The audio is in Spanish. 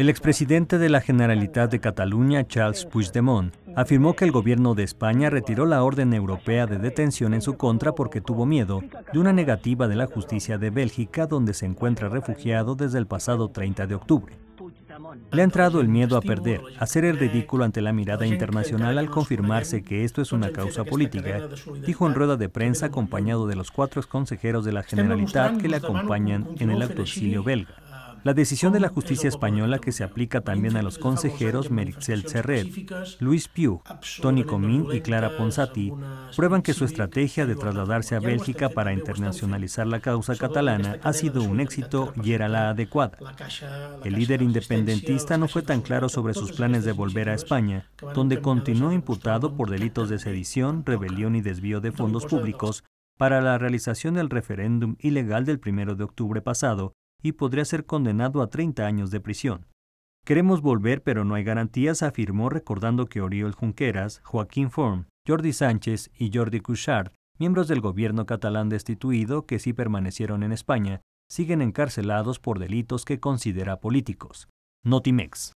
El expresidente de la Generalitat de Cataluña, Charles Puigdemont, afirmó que el gobierno de España retiró la orden europea de detención en su contra porque tuvo miedo de una negativa de la justicia de Bélgica, donde se encuentra refugiado desde el pasado 30 de octubre. Le ha entrado el miedo a perder, a hacer el ridículo ante la mirada internacional al confirmarse que esto es una causa política, dijo en rueda de prensa acompañado de los cuatro consejeros de la Generalitat que le acompañan en el autoexilio belga. La decisión de la justicia española que se aplica también a los consejeros Meritxell Cerret, Luis Piu, Tony Comín y Clara Ponsati prueban que su estrategia de trasladarse a Bélgica para internacionalizar la causa catalana este ha sido un éxito y era la adecuada. El líder independentista no fue tan claro sobre sus planes de volver a España, donde continuó imputado por delitos de sedición, rebelión y desvío de fondos públicos para la realización del referéndum ilegal del 1 de octubre pasado y podría ser condenado a 30 años de prisión. Queremos volver, pero no hay garantías, afirmó recordando que Oriol Junqueras, Joaquín Form, Jordi Sánchez y Jordi Cuixart, miembros del gobierno catalán destituido que sí permanecieron en España, siguen encarcelados por delitos que considera políticos. Notimex.